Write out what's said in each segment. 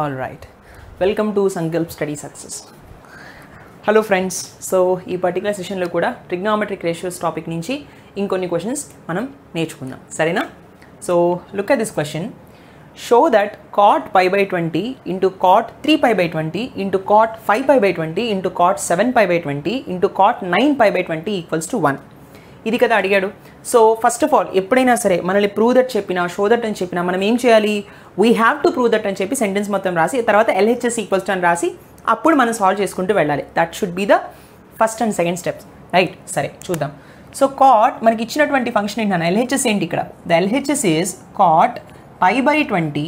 All right welcome to Sankalp study success hello friends so ఈ particular సెషన్లో కూడా trigonometric ratios topic నుంచి ఇంకొన్ని క్వశ్చన్స్ మనం నేర్చుకుందాం సరేనా so look at this question show that cot pi by twenty into cot three pi by twenty into cot five pi by twenty into cot seven pi by twenty into cot nine pi by twenty equals to one ఇది కదా అడిగాడు so first of all ఎప్పుడైనా సరే మనల్ని prove that చెప్పినా show that అని చెప్పినా మనం ఏం చేయాలి we have to prove that అని చెప్పి సెంటెన్స్ మొత్తం రాసి తర్వాత ఎల్హెచ్ఎస్ ఈక్వల్స్ అని రాసి అప్పుడు మనం సాల్వ్ చేసుకుంటూ వెళ్ళాలి that should be the first and second steps right సరే చూద్దాం సో కాట్ మనకి ఇచ్చినటువంటి ఫంక్షన్ ఏంటన్నా ఎల్హెచ్ఎస్ ఏంటి ఇక్కడ the LHS is cot pi by twenty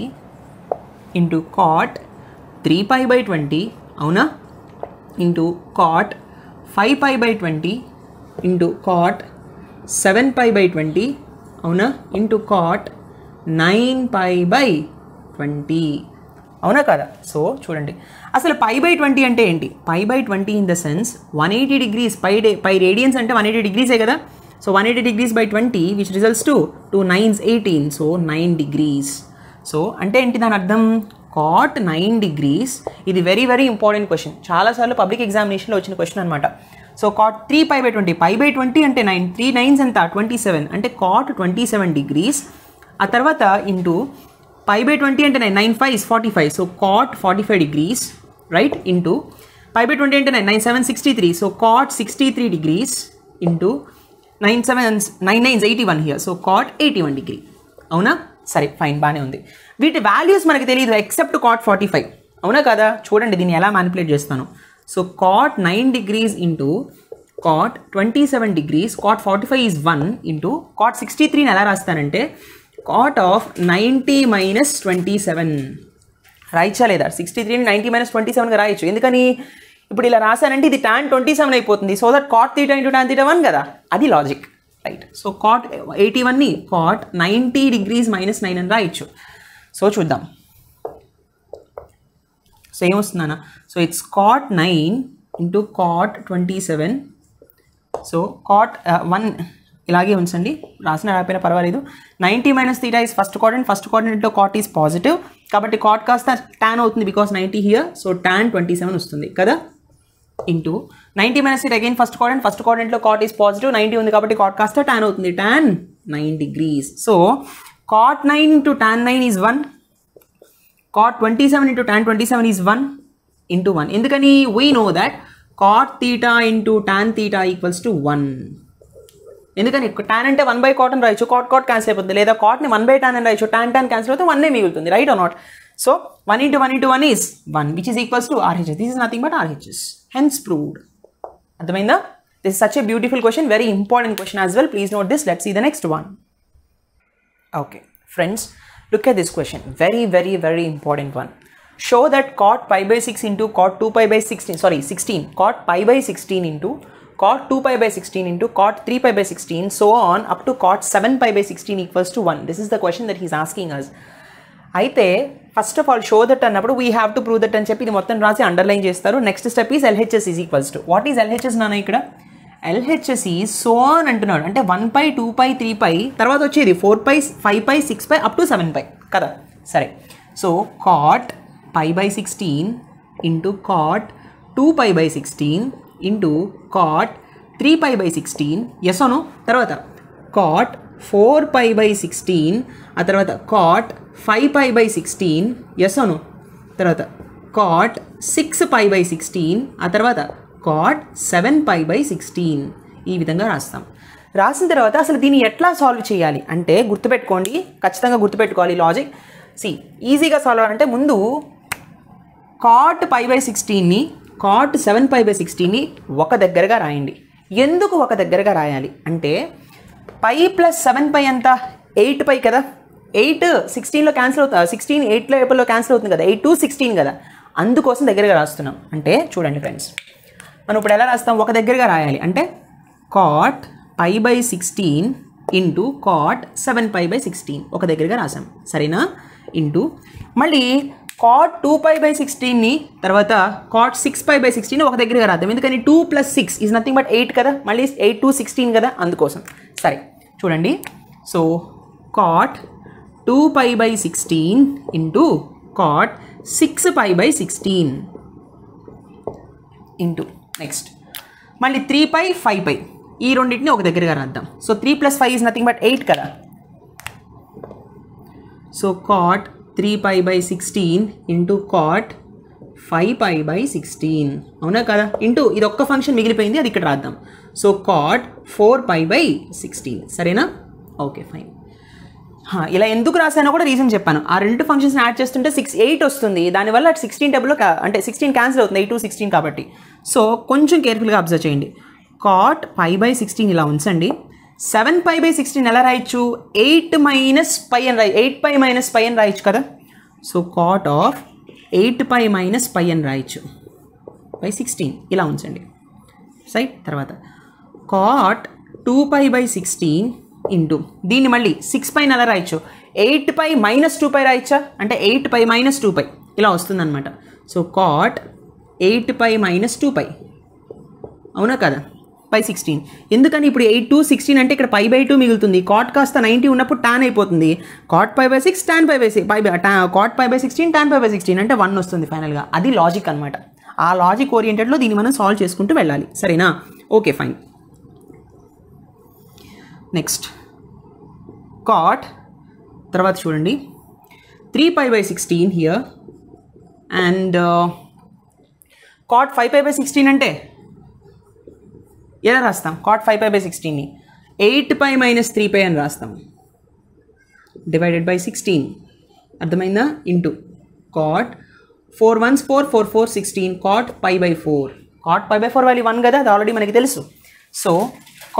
into cot three pi by twenty అవునా into cot five pi by twenty into cot seven pi by twenty అవునా into cot nine pi by twenty అవునా కదా so చూడండి అసలు పై by twenty అంటే ఏంటి pi by twenty in the sense one eighty degrees pi డే pi radians అంటే one eighty డిగ్రీసే కదా so one eighty degrees by twenty which results to two nines eighteen so nine degrees so అంటే ఏంటి దాని అర్థం కాట్ నైన్ డిగ్రీస్ ఇది very very important question చాలాసార్లు పబ్లిక్ ఎగ్జామినేషన్లో వచ్చిన క్వశ్చన్ అనమాట so cot three pi by twenty pi by twenty అంటే నైన్ త్రీ నైన్స్ ఎంత ట్వంటీ సెవెన్ అంటే కాట్ ట్వంటీ సెవెన్ డిగ్రీస్ ఆ తర్వాత ఇంటూ పై బై ట్వంటీ అంటే nine nine five is forty five so cot forty five degrees right into pi by twenty అంటే nine nine seven sixty three so cot sixty three degrees into nine seven nine nines eighty one here so cot eighty one degree అవునా సరే fine బాగానే ఉంది వీటి values మనకు తెలియదు except cot forty five అవునా కదా చూడండి దీన్ని ఎలా మ్యానిపులేట్ చేస్తాను so cot nine degrees into cot twenty seven degrees cot forty five 45 one into cot sixty త్రీని ఎలా రాస్తానంటే cot of 90 minus 27 రాయచ్చా లేదా సిక్స్టీ త్రీని నైంటీ మైనస్ ట్వంటీ సెవెన్గా రాయొచ్చు ఎందుకని ఇప్పుడు ఇలా రాశానంటే ఇది ట్యాన్ ట్వంటీ సెవెన్ అయిపోతుంది so that cot theta into tan theta one కదా అది logic right so cot eighty వన్ని cot ninety degrees minus nine అని రాయొచ్చు సో చూద్దాం సో ఏమొస్తుందన్న so it's cot nine into cot twenty seven so cot one ఇలాగే ఉంచండి రాసిన రాకపోయినా పర్వాలేదు ninety minus theta is first coordinate first కాటెంట్లో కాట్ ఈజ్ పాజిటివ్ కాబట్టి కాట్ కాస్త ట్యాన్ అవుతుంది because ninety here so tan twenty seven వస్తుంది కదా into ninety minus theta again first coordinate first కాటెంట్లో కాట్ ఈజ్ పాజిటివ్ నైంటీ ఉంది కాబట్టి cot కాస్త ట్యాన్ అవుతుంది tan nine degrees so cot nine to tan nine is one cot 27 into tan 27 is 1 into 1. In the case, we know that cot theta into tan theta equals to 1. In the case, tan and 1 by cot and right, cot cot cancel. But the cot ni 1 by tan and right, tan tan cancel. So 1 is equal right or not? So 1 into 1 into 1 is 1, which is equals to RHS. This is nothing but RHS. Hence proved. Adhamayinda? This is such a beautiful question, very important question as well. Please note this. Let's see the next one. Okay, friends. Look at this question. Very, very, very important one. Show that cot pi by 6 into cot 2 pi by 16, sorry, 16, cot pi by 16 into cot 2 pi by 16 into cot 3 pi by 16, so on up to cot 7 pi by 16 equals to 1. This is the question that he's asking us. అయితే first of all show that అన్నప్పుడు we have to prove that అని చెప్పి ఇది మొత్తం రాసి underline చేస్తారు next step is LHS is equals to what is LHS నాన్న ఇక్కడ ఎల్హెచ్ఎస్ఈ సో అని అంటున్నాడు అంటే one pi two pi three pi తర్వాత వచ్చేది four pi five pi six pi up to seven pi కదా సరే so cot pi by sixteen into cot two pi by sixteen into cot three pi by sixteen ఎస్ఓను తర్వాత cot four pi by sixteen ఆ తర్వాత cot five pi by sixteen ఎస్ఓను తర్వాత cot six pi by sixteen ఆ తర్వాత cot seven pi by sixteen ఈ విధంగా రాస్తాం రాసిన తర్వాత అసలు దీన్ని ఎట్లా సాల్వ్ చేయాలి అంటే గుర్తుపెట్టుకోండి ఖచ్చితంగా గుర్తుపెట్టుకోవాలి లాజిక్ సి ఈజీగా సాల్వ్ అంటే ముందు కాట్ పై బై సిక్స్టీన్ని కాట్ సెవెన్ పై బై సిక్స్టీన్ని ఒక దగ్గరగా రాయండి ఎందుకు ఒక దగ్గరగా రాయాలి అంటే పై ప్లస్ సెవెన్ పై ఎంత ఎయిట్ పై కదా ఎయిట్ సిక్స్టీన్లో క్యాన్సిల్ అవుతుంది సిక్స్టీన్ ఎయిట్లో ఏపల్లో క్యాన్సిల్ అవుతుంది కదా ఎయిట్ టూ సిక్స్టీన్ కదా అందుకోసం దగ్గరగా రాస్తున్నాం అంటే చూడండి ఫ్రెండ్స్ మనం ఇప్పుడు ఎలా రాస్తాం ఒక దగ్గరగా రాయాలి అంటే cot pi by sixteen into cot seven pi by sixteen ఒక దగ్గరగా రాసాం సరేనా ఇంటూ మళ్ళీ కాట్ టూ పై బై సిక్స్టీన్ని తర్వాత cot six pi by sixteen ఒక దగ్గరగా రాద్దాం ఎందుకని two plus six is nothing but eight కదా మళ్ళీ ఎయిట్ టూ సిక్స్టీన్ కదా అందుకోసం సరే చూడండి so cot two pi by sixteen into cot six pi by sixteen into next మళ్ళీ త్రీ పై ఫైవ్ పై ఈ రెండింటిని ఒక దగ్గరగా రాద్దాం so three plus five is nothing but eight కదా so cot three pi by sixteen into cot five pi by sixteen అవునా కదా into ఇది ఒక్క ఫంక్షన్ మిగిలిపోయింది అది ఇక్కడ రాద్దాం so cot four pi by sixteen సరేనా ఓకే ఫైన్ ఇలా ఎందుకు రాశానో కూడా రీజన్ చెప్పాను ఆ రెండు ఫంక్షన్స్ యాడ్ చేస్తుంటే సిక్స్ ఎయిట్ వస్తుంది దానివల్ల సిక్స్టీన్ టేబుల్లో అంటే సిక్స్టీన్ క్యాన్సిల్ అవుతుంది ఎయిట్ టు సిక్స్టీన్ కాబట్టి సో కొంచెం కేర్ఫుల్గా అబ్జర్వ్ చేయండి కాట్ పై బై సిక్స్టీన్ ఇలా ఉంచండి సెవెన్ పై బై సిక్స్టీన్ ఎలా రాయొచ్చు ఎయిట్ మైనస్ పై అని రాయి ఎయిట్ పై మైనస్ పై అని రాయొచ్చు కదా so cot of eight pi minus pi అని రాయొచ్చు బై సిక్స్టీన్ ఇలా ఉంచండి సైట్ తర్వాత cot two pi by sixteen into దీన్ని మళ్ళీ సిక్స్ పైన ఎలా రాయొచ్చు eight pi minus two pi రాయొచ్చా అంటే eight pi minus two pi ఇలా వస్తుందన్నమాట so cot eight pi minus two pi అవునా కదా పై సిక్స్టీన్ ఎందుకని ఇప్పుడు ఎయిట్ టూ సిక్స్టీన్ అంటే ఇక్కడ పై బై టూ మిగులుతుంది కాట్ కాస్త నైంటీ ఉన్నప్పుడు టాన్ అయిపోతుంది cot pi by six tan pi by six pi cot pi by sixteen tan pi by sixteen అంటే వన్ వస్తుంది ఫైనల్గా అది లాజిక్ అనమాట ఆ లాజిక్ ఓరియంటెడ్లో దీన్ని మనం సాల్వ్ చేసుకుంటూ వెళ్ళాలి సరేనా ఓకే ఫైన్ నెక్స్ట్ కాట్ తర్వాత చూడండి three pi by sixteen here and cot five pi by sixteen అంటే ఎలా రాస్తాం కాట్ ఫైవ్ పై బై సిక్స్టీన్ని eight pi minus three pi అని రాస్తాం డివైడెడ్ బై సిక్స్టీన్ అర్థమైందా into cot four ones four four four sixteen cot pi by four cot pi by four value one కదా అది already మనకి తెలుసు so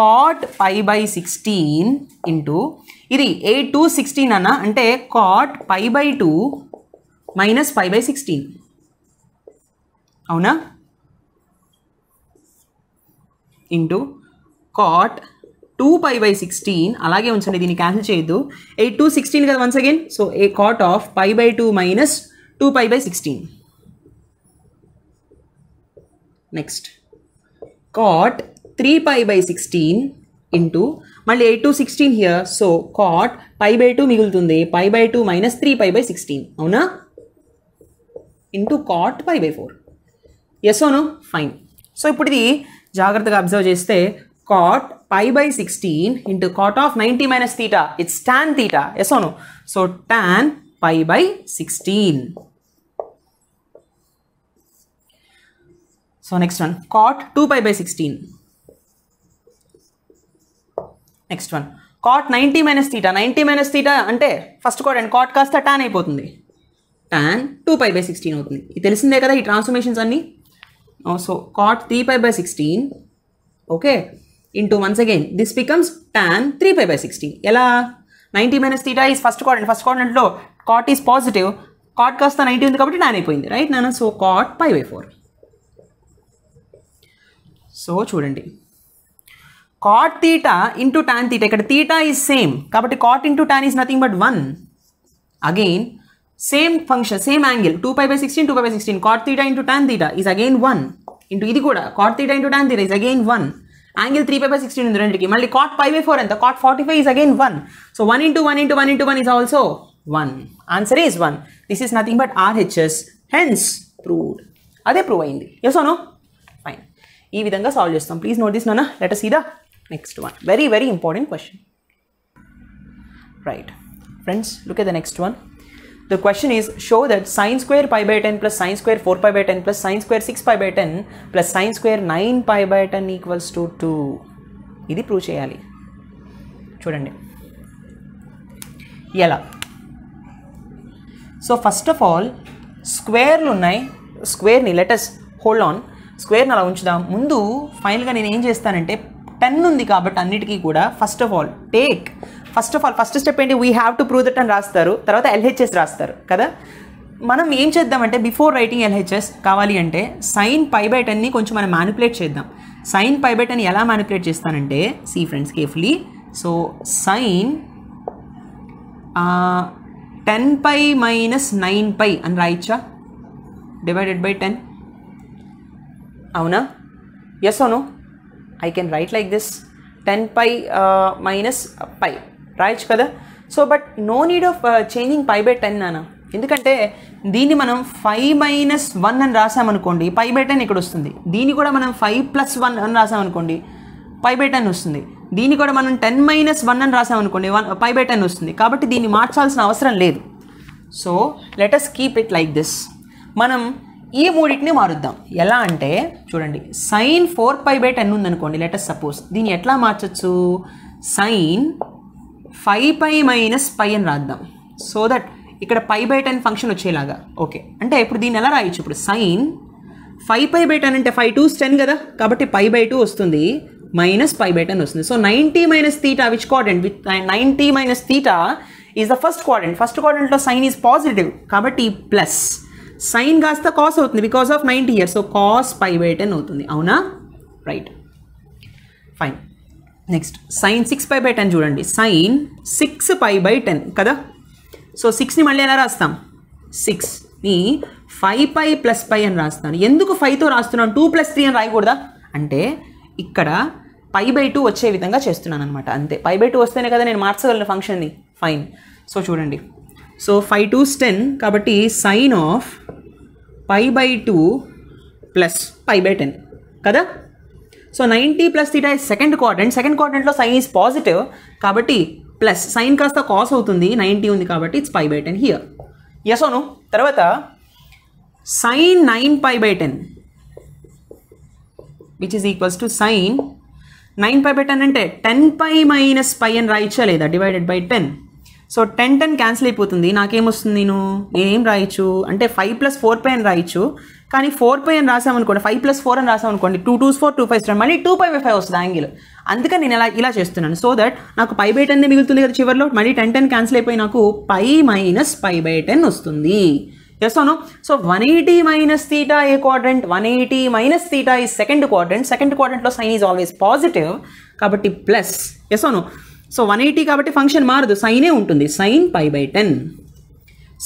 cot pi by sixteen into ఇది eight two sixteen అన్న అంటే cot pi by two minus five by sixteen అవునా into cot two pi by sixteen అలాగే ఉంచండి దీన్ని క్యాన్సిల్ చేయొద్దు ఎయిట్ టూ సిక్స్టీన్ కదా once again so a cot of pi by two minus two pi by sixteen next cot three pi by sixteen into మళ్ళీ eight two sixteen here so cot pi by two మిగులుతుంది pi by two minus three pi by sixteen అవునా into cot pi by four ఎసోను fine so ఇప్పుడు ఇది జాగ్రత్తగా observe చేస్తే cot pi by sixteen into cot of ninety minus theta it's tan theta ఎసోను so tan pi by sixteen so next one cot two pi by sixteen next one cot ninety minus theta ninety minus theta అంటే first cot and cot కాస్త tan అయిపోతుంది tan two pi by sixteen అవుతుంది ఇది తెలిసిందే కదా ఈ transformations అన్నీ so cot 3 pi by 16 okay into once again this becomes tan 3 pi by 16 Yala 90 minus theta is first quadrant first quadrant low cot is positive cot కాస్త ninety ఉంది కాబట్టి tan అయిపోయింది right nana so cot pi by four so చూడండి cot theta into tan theta ఇక్కడ theta is same కాబట్టి cot into tan is nothing but 1 again same function same angle two pi by sixteen two pi by sixteen cot theta into tan theta is again one into ఇది కూడా cot theta into tan theta is again one angle three pi by sixteen ఉంది రెండుకి మళ్ళీ cot five by four ఎంత cot forty five is again one so one into one into one into one is also one answer is one this is nothing but RHS hence proved అదే prove అయింది ఎసోనో fine ఈ విధంగా సాల్వ్ చేస్తాం please note this నాన్న letter see the next one very very important question right friends look a the next one The question is show that sine square pi by 10 plus sine square 4 pi by 10 plus sine square 6 pi by 10 plus sine square 9 pi by 10 equals to two ఇది prove చేయాలి చూడండి ఎలా so first of all స్క్వేర్లు ఉన్నాయి స్క్వేర్ని let's hold on స్క్వేర్ని అలా ఉంచుదాం ముందు ఫైనల్గా నేను ఏం చేస్తానంటే టెన్ ఉంది కాబట్టి అన్నిటికీ కూడా first of all take first of all first step ఏంటి we have to prove that అని రాస్తారు తర్వాత ఎల్హెచ్ఎస్ రాస్తారు కదా మనం ఏం చేద్దామంటే బిఫోర్ రైటింగ్ ఎల్హెచ్ఎస్ కావాలి అంటే సైన్ పై బై టెన్ని కొంచెం మనం మ్యానిపులేట్ చేద్దాం సైన్ పై బై టెన్ ఎలా మ్యానిపులేట్ చేస్తానంటే see friends carefully so sine ten pi minus nine pi అని రాయిచ్చా డివైడెడ్ బై టెన్ అవునా ఎస్ అవును I can write like this ten pi minus pi రాయొచ్చు కదా so but no need of changing pi by ten నాన్న ఎందుకంటే దీన్ని మనం ఫైవ్ మైనస్ వన్ అని రాసామనుకోండి పై బై టెన్ ఇక్కడ వస్తుంది దీన్ని కూడా మనం ఫైవ్ ప్లస్ వన్ అని రాసామనుకోండి పై బై టెన్ వస్తుంది దీన్ని కూడా మనం టెన్ మైనస్ వన్ అని రాసామనుకోండి వన్ పై బై టెన్ వస్తుంది కాబట్టి దీన్ని మార్చాల్సిన అవసరం లేదు so let's keep it like this మనం ఈ మూడింటిని మారుద్దాం ఎలా అంటే చూడండి sine four pi by ten ఉందనుకోండి లెటస్ సపోజ్ దీన్ని ఎట్లా మార్చచ్చు sine five pi minus pi అని రాద్దాం సో దట్ ఇక్కడ పై బై టెన్ ఫంక్షన్ వచ్చేలాగా ఓకే అంటే ఇప్పుడు దీన్ని ఎలా రాయొచ్చు ఇప్పుడు sine five pi by ten అంటే ఫైవ్ టూస్ టెన్ కదా కాబట్టి పై బై టూ వస్తుంది మైనస్ పై బై టెన్ వస్తుంది so ninety minus theta which quadrant with ninety minus theta is the first quadrant first క్వాడెంట్లో సైన్ ఈజ్ పాజిటివ్ కాబట్టి plus sine కాస్త cos అవుతుంది because of ninety years so cos pi by ten అవుతుంది అవునా right fine next sine six pi by ten చూడండి sine six pi by ten కదా so సిక్స్ని మళ్ళీ ఎలా రాస్తాం సిక్స్ని ఫైవ్ పై ప్లస్ పై అని రాస్తాను ఎందుకు ఫైవ్తో రాస్తున్నాను టూ ప్లస్ త్రీ అని రాయకూడదా అంటే ఇక్కడ పై బై టూ వచ్చే విధంగా చేస్తున్నాను అనమాట అంతే పై బై టూ వస్తేనే కదా నేను మార్చగలను ఫంక్షన్ని ఫైన్ సో చూడండి సో ఫైవ్ టూస్ టెన్ కాబట్టి sine of pi by two plus pi by ten కదా so ninety plus theta is second quadrant second క్వార్డెంట్లో సైన్ ఈజ్ పాజిటివ్ కాబట్టి ప్లస్ సైన్ కాస్త కాస్ అవుతుంది నైంటీ ఉంది కాబట్టి it's pi by ten here యసోను తర్వాత sine nine pi by ten which is equals to sine nine pi by ten అంటే ten pi minus pi అని రాయిచ్చా లేదా divided by ten so ten ten cancel అయిపోతుంది నాకేమొస్తుంది నేను నేనేం రాయొచ్చు అంటే ఫైవ్ ప్లస్ ఫోర్ పై అని రాయొచ్చు కానీ ఫోర్ పై అని రాసామనుకోండి ఫైవ్ ప్లస్ ఫోర్ అని రాసామనుకోండి two twos four two five మళ్ళీ టూ పై ఫైవ్ వస్తుంది యాంగిల్ అందుకని నేను ఇలా ఇలా చేస్తున్నాను సో దట్ నాకు పై బై టెన్ మిగులుతుంది కదా చివరిలో మళ్ళీ టెన్ టెన్ క్యాన్సిల్ అయిపోయి నాకు pi minus pi by ten వస్తుంది చేస్తాను so one eighty minus theta ఏ quadrant one eighty minus theta ఈ సెకండ్ క్వాడ్రెంట్ సెకండ్ క్వాడ్రెంట్లో సైన్ ఈజ్ ఆల్వేస్ పాజిటివ్ కాబట్టి ప్లస్ చేస్తాను సో వన్ ఎయిటీ కాబట్టి ఫంక్షన్ మారదు సైనే ఉంటుంది sine pi by ten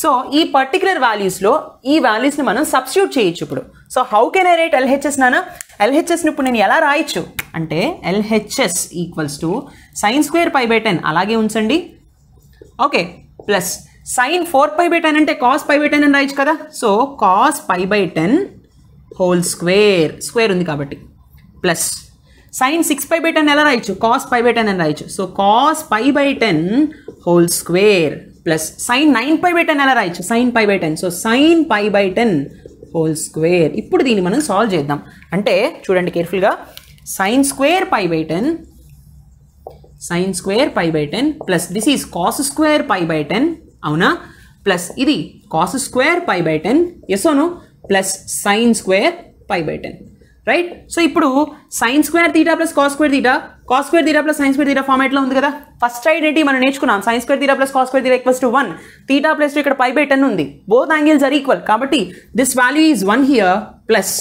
so ఈ పర్టికులర్ వాల్యూస్లో ఈ వాల్యూస్ని మనం సబ్స్టిట్యూట్ చేయొచ్చు ఇప్పుడు so how can I write LHS నానా ఎల్హెచ్ఎస్ని ఇప్పుడు నేను ఎలా రాయొచ్చు అంటే LHS equals to sine square pi by ten అలాగే ఉంచండి okay plus sine four pi by ten అంటే కాస్ పై బై టెన్ అని రాయొచ్చు కదా so cos pi by ten whole square square ఉంది కాబట్టి plus sine six pi by ten ఎలా రాయొచ్చు కాస్ పై బై టెన్ అని రాయొచ్చు so cos pi by ten whole square plus sine nine pi by ten ఎలా రాయొచ్చు sine pi by ten so sine pi by ten whole square ఇప్పుడు దీన్ని మనం solve చేద్దాం అంటే చూడండి కేర్ఫుల్గా sine square pi by ten sine square pi by ten plus this is cos square pi by ten అవునా ప్లస్ ఇది cos square pi by ten ఎసోను plus sine square pi by ten right so ఇప్పుడు sines square theta plus cos square theta cos square theta plus sines square theta ఫార్మేట్లో ఉంది కదా first identity మనం నేర్చుకున్నాం science square theta plus cos square theta equals to one theta plus ఇక్కడ pi by ten ఉంది both angles are equal కాబట్టి this value is one here plus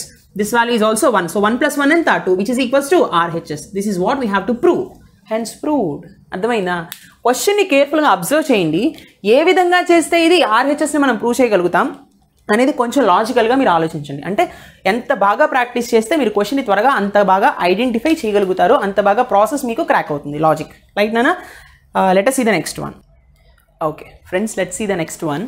this value is also one so one plus one ఎంత two which is equals to RHS this is what we have to prove hence proved అర్థమైనా క్వశ్చన్ని కేర్ఫుల్గా observe చేయండి ఏ విధంగా చేస్తే ఇది ఆర్హెచ్ఎస్ని మనం prove చేయగలుగుతాం అనేది కొంచెం లాజికల్గా మీరు ఆలోచించండి అంటే ఎంత బాగా ప్రాక్టీస్ చేస్తే మీరు క్వశ్చన్ని త్వరగా అంత బాగా ఐడెంటిఫై చేయగలుగుతారు అంత బాగా ప్రాసెస్ మీకు క్రాక్ అవుతుంది లాజిక్ రైట్ నానా let see the next one okay friends let see the next one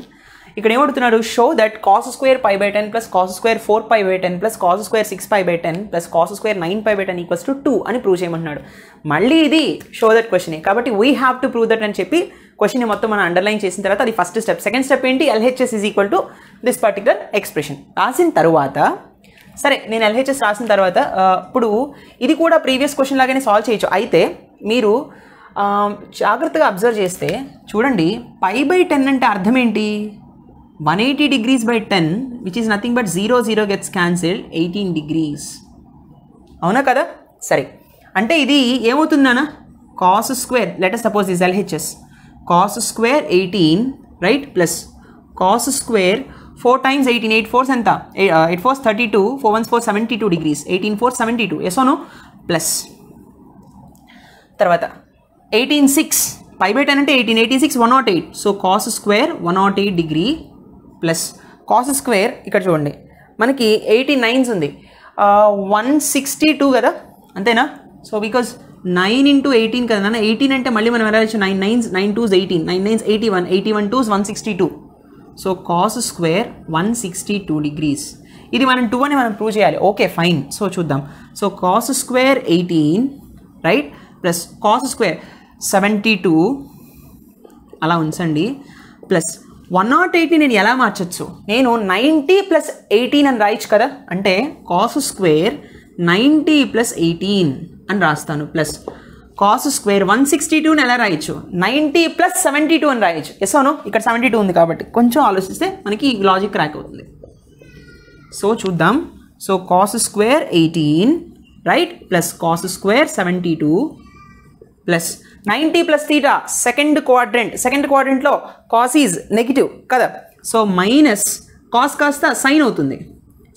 ఇక్కడ ఏమడుతున్నాడు show that cos square pi by ten plus cos square four pi by ten plus cos square six pi by ten plus cos square nine pi by ten equals to two అని prove చేయమంటున్నాడు మళ్ళీ ఇది show that క్వశ్చనే కాబట్టి we have to prove that అని చెప్పి question మొత్తం మనం అండర్లైన్ చేసిన తర్వాత అది ఫస్ట్ స్టెప్ సెకండ్ స్టెప్ ఏంటి LHS is equal to this particular expression రాసిన తర్వాత సరే నేను ఎల్హెచ్ఎస్ రాసిన తర్వాత ఇప్పుడు ఇది కూడా ప్రీవియస్ క్వశ్చన్ లాగానే సాల్వ్ చేయొచ్చు అయితే మీరు జాగ్రత్తగా అబ్జర్వ్ చేస్తే చూడండి పై బై టెన్ అంటే అర్థం ఏంటి one eighty degrees by ten which is nothing but zero zero gets cancelled eighteen degrees అవునా కదా సరే అంటే ఇది ఏమవుతుందన్న cos square letter suppose is LHS cos square eighteen right plus cos square four times eighteen eight fours ఎంత eight fours thirty two four ones four seventy two degrees eighteen four seventy two ఎసోనో plus తర్వాత eighteen six pi by ten అంటే eighteen eighty six one naught eight so cos square one naught eight degree plus cos square ఇక్కడ చూడండి మనకి eighty nines ఉంది one sixty two కదా అంతేనా so because nine into eighteen కదా నన్ను eighteen అంటే మళ్ళీ మనం ఎలా చేయొచ్చు nine nines nine twos eighteen nine nines eighty one eighty one twos one sixty two so cos square one sixty two degrees ఇది మనం టూ అని మనం ప్రూవ్ చేయాలి ఓకే ఫైన్ సో చూద్దాం so cos square eighteen right plus cos square seventy two అలా ఉంచండి plus one not eighty నేను ఎలా మార్చచ్చు నేను నైంటీ ప్లస్ ఎయిటీన్ అని రాయొచ్చు కదా అంటే cos square ninety plus eighteen అని రాస్తాను plus cos square one sixty two ఎలా రాయొచ్చు నైంటీ ప్లస్ సెవెంటీ టూ అని రాయొచ్చు ఎస్ అవును ఇక్కడ సెవెంటీ టూ ఉంది కాబట్టి కొంచెం ఆలోచిస్తే మనకి ఈ లాజిక్ క్రాక్ అవుతుంది సో చూద్దాం so cos square eighteen right plus cos square seventy two plus ninety plus theta second quadrant second క్వాడ్రెంట్లో కాస్ ఈజ్ నెగిటివ్ కదా సో మైనస్ కాస్ కాస్త సైన్ అవుతుంది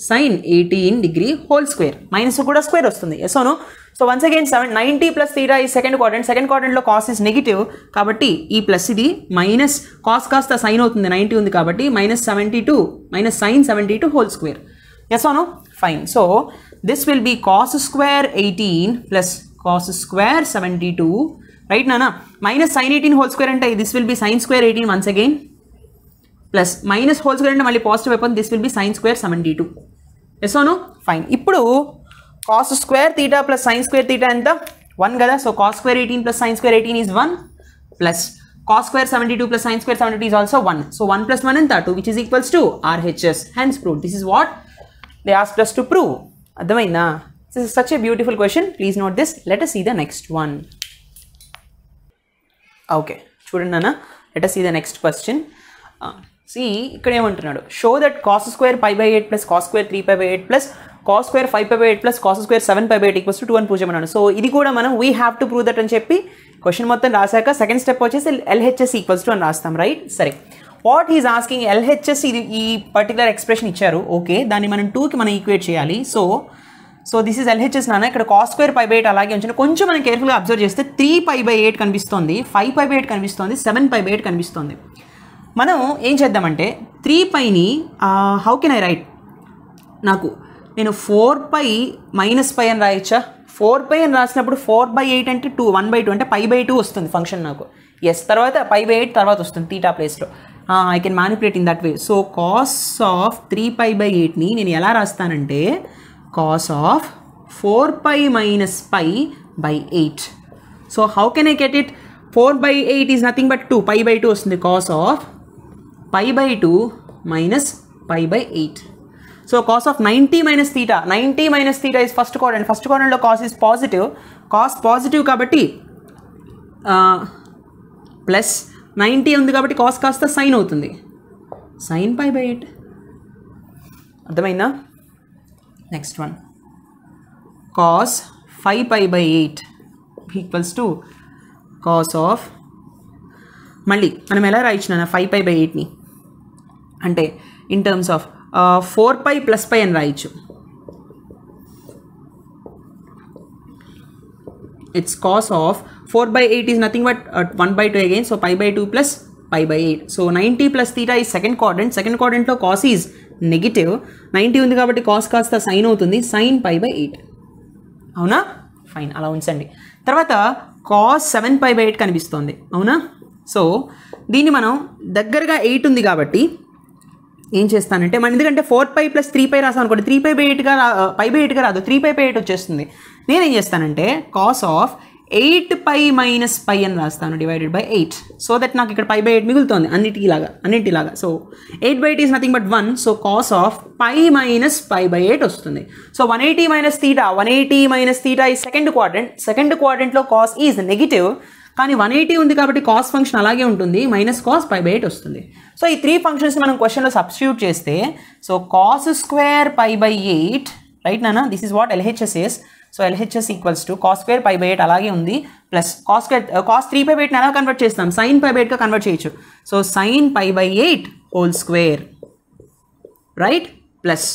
sine eighteen degree whole square minus కూడా square వస్తుంది ఎసోను so once again seven ninety plus theta ఈ second quadrant second క్వార్టెంట్లో cos is negative కాబట్టి ఈ ప్లస్ ఇది మైనస్ కాస్ కాస్త సైన్ అవుతుంది నైంటీ ఉంది కాబట్టి minus seventy two minus sine seventy two whole square ఎసోను fine so this will be cos square eighteen plus cos square seventy two right నానా minus sine eighteen whole square అంటే this will be sine square eighteen once again plus minus whole square అంటే మళ్ళీ positive అయిపోతుంది this will be sine square seventy two ఎస్ fine ఇప్పుడు cos square theta plus sine square theta ఎంత one కదా so cos square eighteen plus sine square eighteen is one plus cos square seventy two plus sine square seventy two is also one so one plus one ఎంత two which is equals to RHS hence prove this is what they as plus to prove అర్థమైందా this is such a beautiful question please note this let see the next one okay చూడండి నాన్న let see the next question C ఇక్కడ ఏమంటున్నాడు show that cos square five by eight plus cos square three five by eight plus cos square five five eight plus cos square seven five eight equals two అని prove so ఇది కూడా మనం we have to prove that అని చెప్పి question మొత్తం రాశాక second step వచ్చేసి LHS equals to అని రాస్తాం రైట్ సరే వాట్ ఈజ్ ఆస్కింగ్ ఎల్హెచ్ఎస్ ఇది ఈ పర్టికులర్ ఎక్స్ప్రెషన్ ఇచ్చారు ఓకే దాన్ని మనం టూకి మనం ఈక్వేట్ చేయాలి so so this is LHS నాన్న ఇక్కడ cos square five by eight అలాగే ఉంచండి కొంచెం మనం కేర్ఫుల్గా అబ్జర్వ్ చేస్తే త్రీ ఫైవ్ బై ఎయిట్ కనిపిస్తుంది ఫైవ్ ఫైవ్ బై ఎయిట్ కనిపిస్తుంది సెవెన్ ఫైవ్ బై ఎయిట్ కనిపిస్తుంది మనం ఏం చేద్దామంటే త్రీ పైని హౌ కెన్ ఐ రైట్ నాకు నేను ఫోర్ పై మైనస్ పై అని రాయొచ్చా ఫోర్ పై అని రాసినప్పుడు ఫోర్ బై ఎయిట్ అంటే టూ వన్ బై టూ అంటే పై బై టూ వస్తుంది ఫంక్షన్ నాకు ఎస్ తర్వాత పై బై ఎయిట్ తర్వాత వస్తుంది తీటా ప్లేస్లో I can manipulate in that way so cos of three pi by ఎయిట్ని నేను ఎలా రాస్తానంటే cos of four pi minus pi by eight so how can I get it four by eight is nothing but two pi by two వస్తుంది cos of pi by two minus pi by eight so cos of ninety minus theta ninety minus theta is first quadrant first క్వాడ్రంట్లో cos is positive cos positive కాబట్టి plus ninety ఉంది కాబట్టి cos కాస్త sine అవుతుంది sine pi by eight అర్థమైందా next one cos five pi by eight equals to cos of మళ్ళీ మనం ఎలా రాయించిన ఫైవ్ పై బై ఎయిట్ని అంటే in terms of four pi plus pi అని రాయొచ్చు it's cos of four by eight is nothing but one by two again so pi by two plus pi by eight so ninety plus theta ఈ second quadrant second క్వార్డెంట్లో cos is negative ninety ఉంది కాబట్టి cos కాస్త sine అవుతుంది sine pi by eight అవునా fine అలా ఉంచండి తర్వాత cos seven pi by eight కనిపిస్తుంది అవునా సో దీన్ని మనం దగ్గరగా ఎయిట్ ఉంది కాబట్టి ఏం చేస్తానంటే మనం ఎందుకంటే four pi plus three pi రాసాం అనుకోండి త్రీ పై బై ఎయిట్గా పై బై ఎయిట్గా రాదు త్రీ పై బై ఎయిట్ వచ్చేస్తుంది నేనేం చేస్తానంటే cos of eight pi minus pi అని రాస్తాను divided by eight so that నాకు ఇక్కడ పై బై ఎయిట్ మిగులుతుంది అన్నిటిలాగా అన్నిటిలాగా so eight by eight is nothing but one so cos of pi minus pi by eight వస్తుంది so one eighty minus theta one eighty minus theta ఈ second quadrant second క్వార్డెంట్లో cos is negative కానీ one eighty ఉంది కాబట్టి cos function అలాగే ఉంటుంది minus cos pi by eight వస్తుంది so ఈ త్రీ ఫంక్షన్స్ మనం క్వశ్చన్లో సబ్స్టిట్యూట్ చేస్తే so cos square pi by eight right నానా this is what LHS is so LHS equals to cos square pi by eight అలాగే ఉంది plus cos square cos three pi by ఎయిట్ని ఎలా convert చేస్తాం sign pi బైట్గా convert చేయొచ్చు so sine pi by eight whole square right plus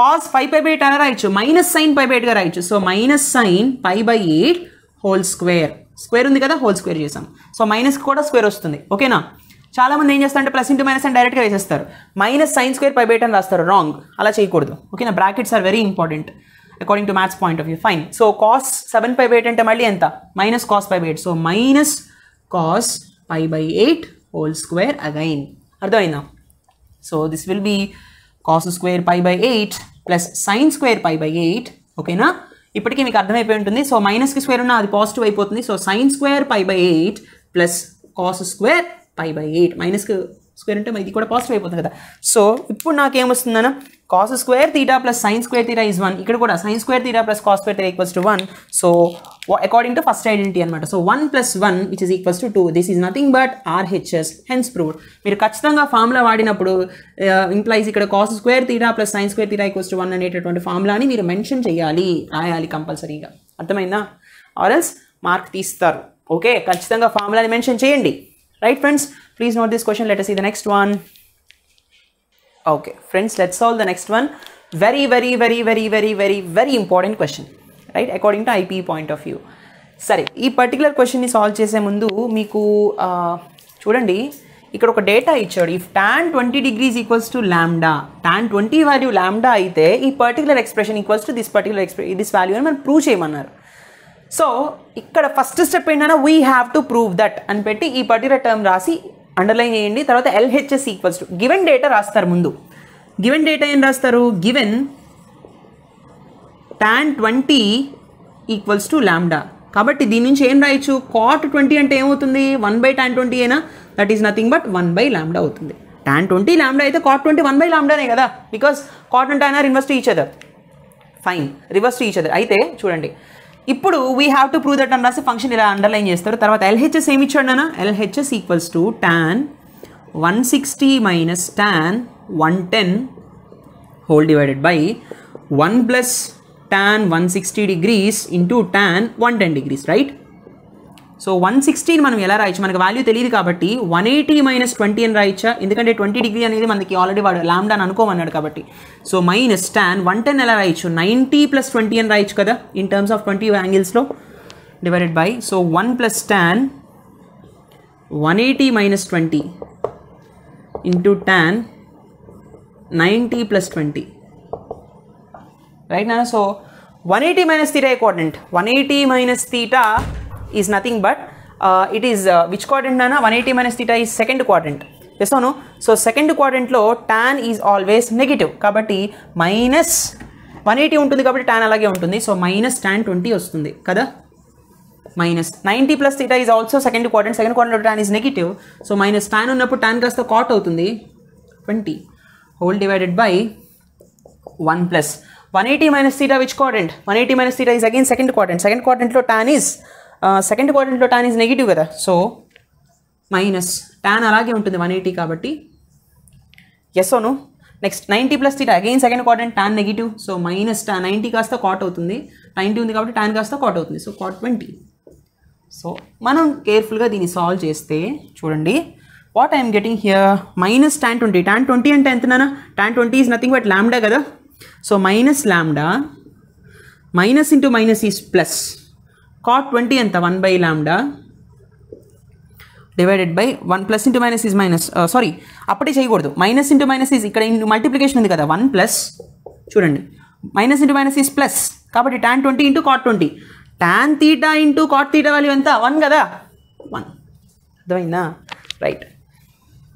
cos five pi by eight అలా రాయొచ్చు minus sine pi బైట్గా రాయొచ్చు so minus sine pi by eight whole square square ఉంది కదా హోల్ స్క్వేర్ చేసాం so minus కూడా square వస్తుంది ఓకేనా చాలామంది ఏం చేస్తారంటే ప్లస్ ఇంటూ మైనస్ అని డైరెక్ట్గా వేసేస్తారు మైనస్ సైన్ స్క్వేర్ పై బయట రాస్తారు రాంగ్ అలా చేయకూడదు ఓకేనా brackets are very important according to maths point of view fine so cos seven pi బయట ఎయిట్ అంటే మళ్ళీ ఎంత మైనస్ కాస్ పై బయట eight so minus cos pi by eight whole square again అర్థమైందా so this will be cos square pi by eight plus sine square pi by eight ఓకేనా ఇప్పటికీ మీకు అర్థమైపోయి ఉంటుంది సో మైనస్కి స్క్వేర్ ఉన్నా అది పాజిటివ్ అయిపోతుంది so sine square pi by eight plus cos square pi by eight మైనస్కి స్క్వేర్ అంటే ఇది కూడా పాజిటివ్ అయిపోతుంది కదా సో ఇప్పుడు నాకేమొస్తుందన్న cos square theta plus sine square theta is one ఇక్కడ కూడా sine square theta plus cos square theta equals to one so according to first identity అనమాట so one plus one which is equals to two this is nothing but RHS hence proved మీరు ఖచ్చితంగా formula వాడినప్పుడు implies uh, ఇక్కడ cos square theta plus sines square theta equals to one అనేటటువంటి ఫార్ములాని మీరు mention చేయాలి రాయాలి కంపల్సరీగా అర్థమైందా ఆర్ఎల్స్ మార్క్ తీస్తారు ఓకే ఖచ్చితంగా ఫార్ములాని మెన్షన్ చేయండి right friends please note this question let ఈ the next one okay friends let solve the next one very very very very very very very important right according to IP point of view సరే ఈ particular క్వశ్చన్ని solve చేసే ముందు మీకు చూడండి ఇక్కడ ఒక డేటా ఇచ్చాడు if tan twenty degrees equals to lambda tan twenty value lambda అయితే ఈ particular expression equals to this particular ఎక్స్ప్రె దిస్ వాల్యూ అని మనం ప్రూవ్ చేయమన్నారు సో ఇక్కడ ఫస్ట్ స్టెప్ ఏంటన్నా we have to prove that అని పెట్టి ఈ పర్టికులర్ టర్మ్ రాసి అండర్లైన్ చేయండి తర్వాత LHS equals to given data రాస్తారు ముందు గివెన్ డేటా ఏం రాస్తారు given tan twenty equals to lambda కాబట్టి దీని నుంచి ఏం రాయొచ్చు కాట్ ట్వంటీ అంటే ఏమవుతుంది వన్ బై ట్యాన్ ట్వంటీ అయినా that is nothing but one by lambda అవుతుంది ట్యాన్ ట్వంటీ ల్యాండా అయితే కాట్ ట్వంటీ వన్ బై ల్యాండానే కదా because cot and tan are inverse to each other fine reverse to each other అయితే చూడండి ఇప్పుడు we have to prove that అని రాసి function ఇలా అండర్లైన్ చేస్తారు తర్వాత ఎల్హెచ్ఎస్ ఏమి ఇచ్చాడు నాన్న LHS equals to tan one sixty minus tan one ten whole divided by one plus tan one sixty degrees into tan one ten degrees right so one సిక్స్టీని మనం ఎలా రాయొచ్చు మనకు వాల్యూ తెలియదు కాబట్టి వన్ ఎయిటీ మైనస్ ట్వంటీ అని రాయొచ్చా ఎందుకంటే twenty degree అనేది మనకి ఆల్రెడీ వాడు లామ్డా అని అనుకోమన్నాడు కాబట్టి so minus tan one ten ఎలా రాయొచ్చు నైంటీ ప్లస్ ట్వంటీ అని రాయొచ్చు కదా ఇన్ టర్మ్స్ ఆఫ్ ట్వంటీ యాంగిల్స్లో divided by so one plus tan one eighty minus twenty into tan ninety plus twenty రైట్నా so one eighty minus theta ఏ coordinate one eighty minus theta is nothing but it is which coordinate నానా one eighty minus theta is second coordinate తెస్తాను so second క్వాడ్రంట్లో tan is always negative కాబట్టి minus one eighty ఉంటుంది కాబట్టి tan అలాగే ఉంటుంది so minus tan twenty వస్తుంది కదా minus ninety plus theta is also second quadrant second క్వాడ్రంట్లో tan is negative so minus tan ఉన్నప్పుడు ట్యాన్ కాస్త కాట్ అవుతుంది twenty whole divided by one plus one eighty minus theta which quadrant one eighty minus theta is again second quadrant second క్వాడెంట్లో tan is second క్వాడెంట్లో tan is negative కదా so minus tan అలాగే ఉంటుంది one eighty కాబట్టి yes ఓను next ninety plus theta again second quadrant tan negative so minus టా ninety కాస్త cot అవుతుంది నైంటీ ఉంది కాబట్టి టాన్ కాస్త కాట్ అవుతుంది సో కాట్ ట్వంటీ సో మనం కేర్ఫుల్గా దీన్ని సాల్వ్ చేస్తే చూడండి what I'm getting here minus tan twenty tan twenty అంటే ఎంతనా tan twenty is nothing but lambda కదా so minus lambda minus into minus is plus cot twenty ఎంత one by by divided by one plus into minus is minus sorry అప్పుడే చేయకూడదు minus into minus is ఇక్కడ multiplication ఉంది కదా one plus చూడండి minus into minus is plus కాబట్టి tan twenty into cot twenty tan theta into cot theta value ఎంత one కదా one అర్థమైందా right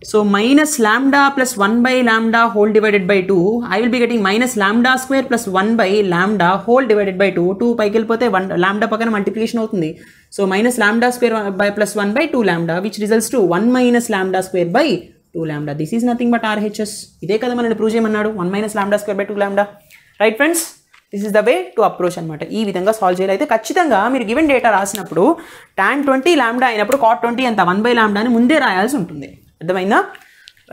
so minus lambda plus one by lambda whole divided by two I will be getting minus lambda square plus one by lambda whole divided by two two పైకి వెళ్ళిపోతే one lambda పక్కన multiplication అవుతుంది so minus lambda square by plus one by two lambda which results to one minus lambda square by two lambda this is nothing but RHS ఇదే కదా మనల్ని prove చేయమన్నాడు one minus lambda square by two lambda right friends this is the way to approach అనమాట ఈ విధంగా solve చేయాలి అయితే ఖచ్చితంగా మీరు గివెన్ డేటా రాసినప్పుడు టాన్ ట్వంటీ ల్యాండా అయినప్పుడు కాట్ ట్వంటీ అంత వన్ బై ల్యాండా అని ముందే రాయాల్సి ఉంటుంది అర్థమైందా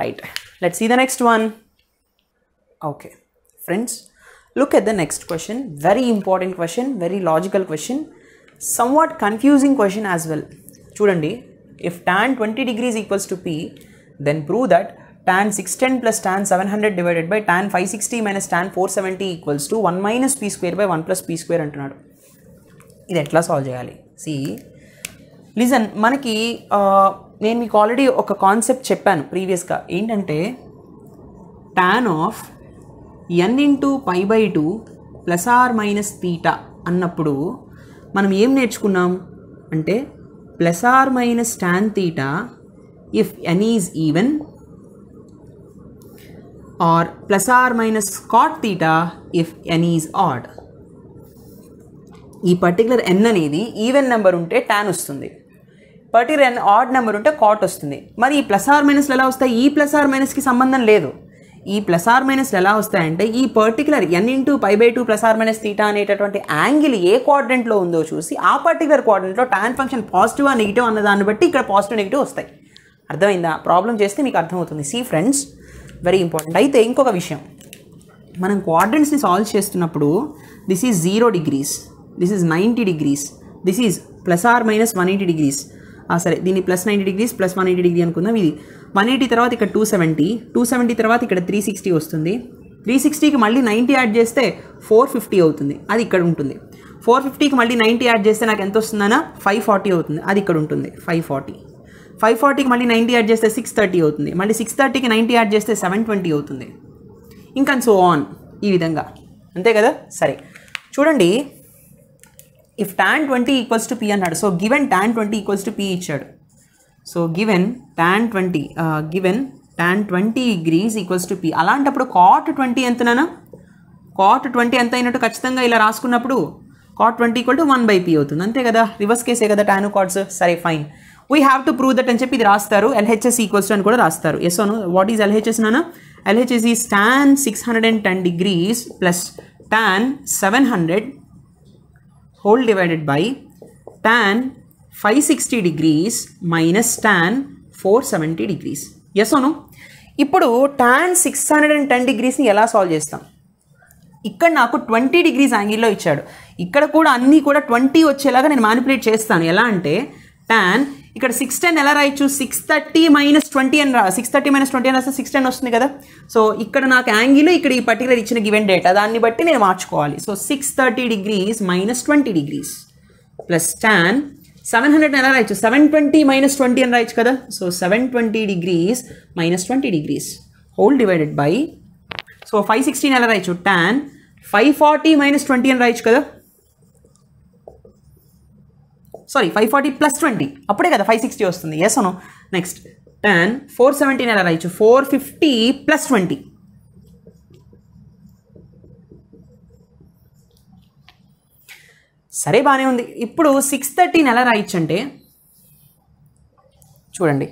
right let see the next one okay friends look at the next question very important question very logical question what confusing question as well చూడండి if tan twenty degrees equals to p then prove that tan seven hundred divided by tan five sixty minus tan four seventy equals to one minus p square by one plus p square అంటున్నాడు ఇది ఎట్లా solve చేయాలి C listen మనకి uh, నేను మీకు already ఒక concept చెప్పాను ప్రీవియస్గా ఏంటంటే tan of n into pi by two plus or minus theta అన్నప్పుడు మనం ఏం నేర్చుకున్నాం అంటే plus or minus tan theta if n is even or plus or minus cot theta if n is odd ఈ particular n అనేది even number ఉంటే tan వస్తుంది particular and odd number ఉంటే కాట్ వస్తుంది మరి ఈ ప్లస్ ఆర్ మైనస్లు ఎలా వస్తాయి ఈ ప్లస్ ఆర్ మైనస్కి సంబంధం లేదు ఈ ప్లస్ ఆర్ మైనస్లు ఎలా వస్తాయంటే ఈ particular n into pi by two plus or minus theta అనేటటువంటి యాంగిల్ ఏ క్వాడ్రెంట్లో ఉందో చూసి ఆ పర్టికులర్ క్వాడ్రెంట్లో టాన్ ఫంక్షన్ పాజిటివ్ నెగిటివ్ అన్న దాన్ని బట్టి ఇక్కడ పాజిటివ్ నెగిటివ్ వస్తాయి అర్థమైందా ప్రాబ్లం చేస్తే మీకు అర్థమవుతుంది సి ఫ్రెండ్స్ వెరీ ఇంపార్టెంట్ అయితే ఇంకొక విషయం మనం క్వాడ్రెంట్స్ని సాల్వ్ చేస్తున్నప్పుడు this is zero degrees this is ninety degrees this is plus or minus one eighty degrees సరే దీన్ని plus ninety degrees plus one eighty degree అనుకుందాం ఇది వన్ ఎయిటీ తర్వాత ఇక్కడ టూ సెవెంటీ టూ సెవెంటీ తర్వాత ఇక్కడ త్రీ సిక్స్టీ వస్తుంది three సిక్స్టీకి మళ్ళీ నైంటీ యాడ్ చేస్తే ఫోర్ ఫిఫ్టీ అవుతుంది అది ఇక్కడ ఉంటుంది ఫోర్ ఫిఫ్టీకి మళ్ళీ నైంటీ యాడ్ చేస్తే నాకు ఎంత వస్తుందన్నా ఫైవ్ ఫార్టీ అవుతుంది అది ఇక్కడ ఉంటుంది ఫైవ్ ఫార్టీ ఫైవ్ ఫార్టీకి మళ్ళీ నైంటీ యాడ్ చేస్తే సిక్స్ థర్టీ అవుతుంది మళ్ళీ సిక్స్ థర్టీకి నైంటీ యాడ్ చేస్తే సెవెన్ ట్వంటీ అవుతుంది ఇంకా సో ఆన్ ఈ విధంగా అంతే కదా సరే చూడండి if tan twenty equals to p అన్నాడు so given tan twenty equals to p ఇచ్చాడు so given tan twenty given tan twenty degrees equals to p అలాంటప్పుడు కాట్ ట్వంటీ ఎంతనా కాట్ ట్వంటీ ఎంత అయినట్టు ఖచ్చితంగా ఇలా రాసుకున్నప్పుడు cot twenty equal to one by p అవుతుంది అంతే కదా రివర్స్ కేసే కదా టాను కాట్స్ సరే fine we have to prove that అని చెప్పి ఇది రాస్తారు ఎల్హెచ్ఎస్ ఈక్వల్స్ అని కూడా రాస్తారు ఎస్ అను వాట్ ఈజ్ ఎల్హెచ్ఎస్ నానా ఎల్హెచ్ఎస్ ఈ tan six hundred and ten degrees plus tan seven hundred whole divided by tan 560 degrees minus tan 470 degrees. Yes or no? ఇప్పుడు tan 610 డిగ్రీస్ని ఎలా సాల్వ్ చేస్తాం ఇక్కడ నాకు ట్వంటీ డిగ్రీస్ యాంగిల్లో ఇచ్చాడు ఇక్కడ కూడా అన్నీ కూడా ట్వంటీ వచ్చేలాగా నేను మ్యానిపులేట్ చేస్తాను ఎలా అంటే టాన్ ఇక్కడ సిక్స్ టెన్ ఎలా రాయొచ్చు సిక్స్ థర్టీ మైనస్ ట్వంటీ అని రా సిక్స్ థర్టీ మైనస్ ట్వంటీ అని రాస్తే సిక్స్ టెన్ వస్తుంది కదా సో ఇక్కడ నాకు యాంగిల్ ఇక్కడ ఈ పర్టికులర్ ఇచ్చిన గివెన్ డేటా దాన్ని బట్టి నేను మార్చుకోవాలి so six thirty degrees minus twenty degrees plus tan seven hundred ఎలా రాయొచ్చు సెవెన్ ట్వంటీ మైనస్ ట్వంటీ అని రాయొచ్చు కదా so seven twenty degrees minus twenty degrees whole divided by so five sixteen ఎలా రాయొచ్చు tan five forty minus twenty అని రాయొచ్చు కదా sorry five forty plus twenty అప్పుడే కదా ఫైవ్ సిక్స్టీ వస్తుంది ఎస్ అను నెక్స్ట్ టెన్ ఫోర్ సెవెంటీన్ ఎలా రాయచ్చు ఫోర్ ఫిఫ్టీ ప్లస్ ట్వంటీ సరే బాగానే ఉంది ఇప్పుడు సిక్స్ థర్టీని ఎలా రాయొచ్చంటే చూడండి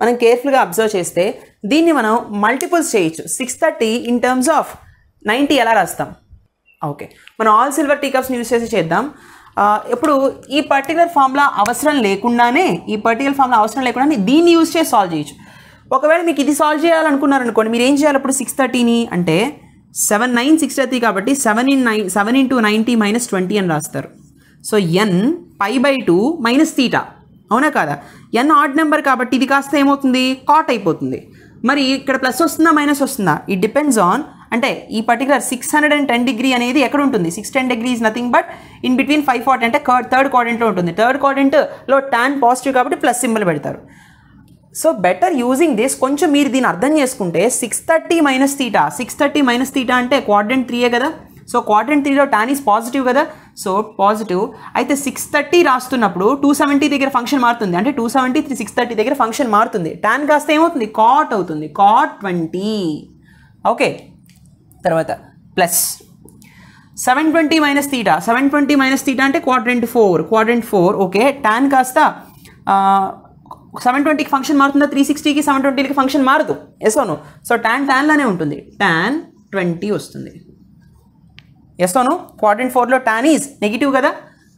మనం కేర్ఫుల్గా అబ్జర్వ్ చేస్తే దీన్ని మనం మల్టిపుల్స్ చేయొచ్చు six thirty in terms of ninety ఎలా రాస్తాం ఓకే మనం ఆల్ సిల్వర్ టీ యూస్ చేసి చేద్దాం ఇప్పుడు ఈ పర్టికులర్ ఫార్ములా అవసరం లేకుండానే ఈ పర్టికులర్ ఫార్ములా అవసరం లేకుండానే దీన్ని యూజ్ చేసి సాల్వ్ చేయొచ్చు ఒకవేళ మీకు ఇది సాల్వ్ చేయాలనుకున్నారనుకోండి మీరు ఏం చేయాలి ఇప్పుడు సిక్స్ థర్టీని అంటే సెవెన్ నైన్ సిక్స్ థర్టీ కాబట్టి seven in nine seven into ninety minus twenty అని రాస్తారు so N pi by two minus theta అవునా కాదా ఎన్ ఆర్డ్ నెంబర్ కాబట్టి ఇది కాస్త ఏమవుతుంది కాట్ అయిపోతుంది మరి ఇక్కడ ప్లస్ వస్తుందా మైనస్ వస్తుందా ఇట్ డిపెండ్స్ ఆన్ అంటే ఈ particular six hundred and ten degree అనేది ఎక్కడ ఉంటుంది six ten degree is nothing but in between five forty అంటే థర్డ్ క్వార్డెంట్లో ఉంటుంది థర్డ్ లో ట్యాన్ పాజిటివ్ కాబట్టి ప్లస్ సింబల్ పెడతారు సో బెటర్ యూజింగ్ దిస్ కొంచెం మీరు దీన్ని అర్థం చేసుకుంటే six thirty minus theta six thirty minus theta అంటే క్వార్డెంట్ త్రీయే కదా సో క్వార్డెంట్ త్రీలో టాన్ ఈస్ పాజిటివ్ కదా సో పాజిటివ్ అయితే సిక్స్ థర్టీ రాస్తున్నప్పుడు టూ సెవెంటీ దగ్గర ఫంక్షన్ మారుతుంది అంటే two seventy three six thirty దగ్గర ఫంక్షన్ మారుతుంది టాన్ కాస్త ఏమవుతుంది కాట్ అవుతుంది కాట్ ట్వంటీ ఓకే తర్వాత plus seven twenty minus theta seven twenty minus theta అంటే quadrant four quadrant four okay tan కాస్త సెవెన్ ట్వంటీకి ఫంక్షన్ మారుతుందా త్రీ సిక్స్టీకి సెవెన్ ట్వంటీకి ఫంక్షన్ మారదు ఎస్ఓను సో ట్యాన్ ట్యాన్లానే ఉంటుంది ట్యాన్ ట్వంటీ వస్తుంది ఎస్ఓను క్వాడ్రెంట్ ఫోర్లో ట్యాన్ ఈజ్ నెగిటివ్ కదా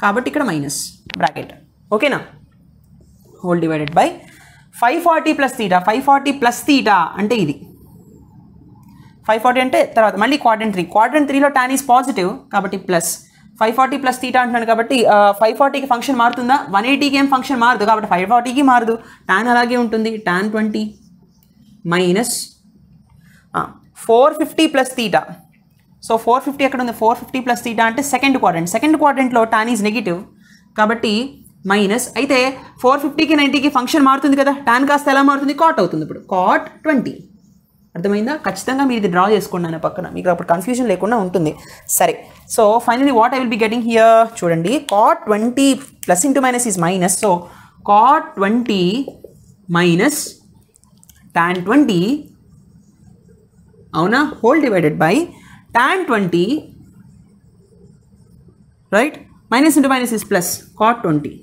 కాబట్టి ఇక్కడ మైనస్ బ్రాకెట్ ఓకేనా whole divided by five forty plus theta five forty plus theta అంటే ఇది ఫైవ్ ఫార్టీ అంటే తర్వాత మళ్ళీ క్వాడ్రంట్ త్రీ క్వాడ్రంట్ త్రీలో టాన్ ఈస్ పాజిటివ్ కాబట్టి plus five forty plus theta అంటున్నాను కాబట్టి ఫైవ్ ఫార్టీకి ఫంక్షన్ మారుతుందా వన్ ఎయిటీకి ఏం ఫంక్షన్ మారదు కాబట్టి ఫైవ్ ఫార్టీకి మారదు టాన్ అలాగే ఉంటుంది tan twenty minus four fifty plus theta so four fifty ఎక్కడ ఉంది ఫోర్ ఫిఫ్టీ ప్లస్ తీటా అంటే సెకండ్ క్వార్టెంట్ సెకండ్ క్వార్టెంట్లో టాన్ ఈజ్ నెగిటివ్ కాబట్టి మైనస్ అయితే ఫోర్ ఫిఫ్టీకి నైంటీకి ఫంక్షన్ మారుతుంది కదా టాన్ కాస్త ఎలా మారుతుంది కాట్ అవుతుంది ఇప్పుడు కాట్ ట్వంటీ అర్థమైందా ఖచ్చితంగా మీరు ఇది డ్రా చేసుకోండి అనే పక్కన మీకు అప్పుడు కన్ఫ్యూజన్ లేకుండా ఉంటుంది సరే so finally what I will be getting here చూడండి cot twenty plus into minus is minus so cot twenty minus tan twenty అవునా whole divided by tan twenty right minus into minus is plus cot twenty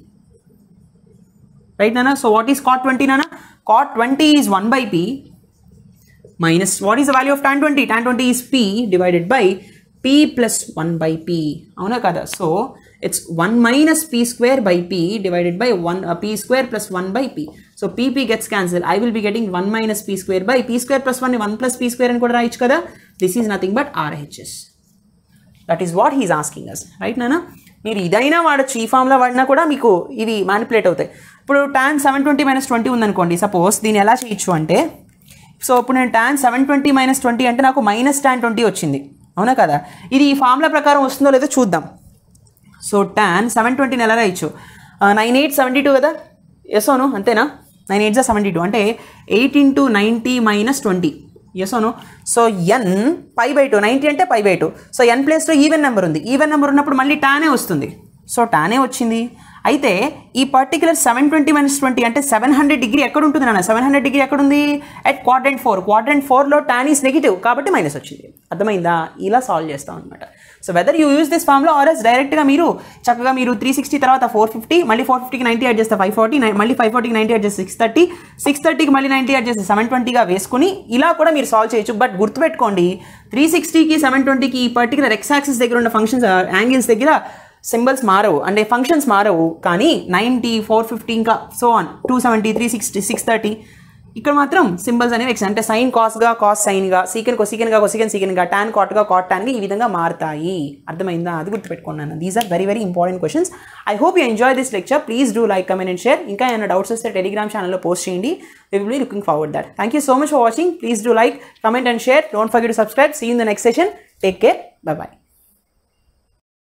right నానా so what is cot twenty నానా cot twenty is one by P minus what is the value of tan 20 tan 20 is p divided by p plus 1 by p avuna kada so it's 1 minus p square by p divided by 1 uh, p square plus 1 by p so p p gets cancelled i will be getting 1 minus p square by p square plus 1 1 plus p square and kuda raich kada this is nothing but rhs that is what he is asking us right nana మీరు ఇదైనా వాడచ్చు ఈ ఫామ్లో వాడినా కూడా మీకు ఇవి manipulate అవుతాయి ఇప్పుడు tan seven twenty minus twenty ఉందనుకోండి సపోజ్ దీన్ని ఎలా చేయొచ్చు అంటే సో ఇప్పుడు నేను tan seven twenty minus twenty అంటే నాకు మైనస్ ట్యాన్ ట్వంటీ వచ్చింది అవునా కదా ఇది ఈ ఫార్ములా ప్రకారం వస్తుందో లేదో చూద్దాం సో ట్యాన్ సెవెన్ ట్వంటీ ఎలా ఇచ్చు నైన్ ఎయిట్ సెవెంటీ టూ కదా ఎసోను అంతేనా నైన్ ఎయిట్ జా సెవెంటీ టూ అంటే eight into ninety minus twenty ఎసోను so N pi by two ninety అంటే pi by two so N ప్లేస్లో ఈవెన్ నెంబర్ ఉంది ఈవెన్ నెంబర్ ఉన్నప్పుడు మళ్ళీ టానే వస్తుంది సో టానే వచ్చింది అయితే ఈ particular seven twenty minus twenty అంటే సెవెన్ హండ్రెడ్ డిగ్రీ ఎక్కడ ఉంటుంది నాన్న సెవెన్ హండ్రెడ్ డిగ్రీ ఎక్కడ ఉంది అట్ అండ్ ఫోర్ క్వార్టెంట్ ఫోర్లో టాన్ ఈస్ నెగిటివ్ కాబట్టి మైనస్ వచ్చింది అర్థమైందా ఇలా సాల్వ్ చేస్తాం అనమాట so whether you use this ఫామ్లో ఎస్ డైరెక్ట్గా మీరు చక్కగా మీరు త్రీ సిక్స్టీ తర్వాత ఫోర్ ఫిఫ్టీ మళ్ళీ ఫోర్ ఫిఫ్టీకి నైంటీ యాడ్ చేస్తే ఫైవ్ ఫార్టీ మళ్ళీ ఫైవ్ ఫార్టీకి నైంటీ యాడ్ చేస్తే సిక్స్ థర్టీ సిక్స్ థర్టీకి మళ్ళీ నైంటీ యాడ్ చేస్తే సెవెన్ ట్వంటీగా వేసుకుని ఇలా కూడా మీరు సాల్వ్ చేయొచ్చు బట్ గుర్తుపెట్టుకోండి త్రీ సిక్స్టీకి సెవెన్ ట్వంటీకి ఈ పర్టికులర్ ఎక్స్ యాక్సిస్ దగ్గర ఉన్న ఫంక్షన్స్ యాంగిల్స్ uh, దగ్గర సింబల్స్ మారవు అంటే ఫంక్షన్స్ మారవు కానీ నైంటీ ఫోర్ ఫిఫ్టీ ఇంకా so on two seventy three sixty six thirty ఇక్కడ మాత్రం సింబల్స్ అనేవి ఎక్స్ అంటే సైన్ కాస్గా కాస్ సైన్గా సీకెన్ కొసికెన్గా సీకెన్ సీకెన్గా టాన్ కాట్గా కాట్ టాన్గా ఈ విధంగా మారుతాయి అర్థమైందా అది గుర్తుపెట్టుకున్నాను these are very very important questions I hope you enjoy this lecture please do like comment and share ఇంకా ఏమైనా డౌట్స్ వస్తే టెలిగ్రామ్ ఛానల్లో పోస్ట్ చేయండి we will be looking forward that thank you so much for watching please do like comment and share don't forget subscribe see in the next session take care bye bye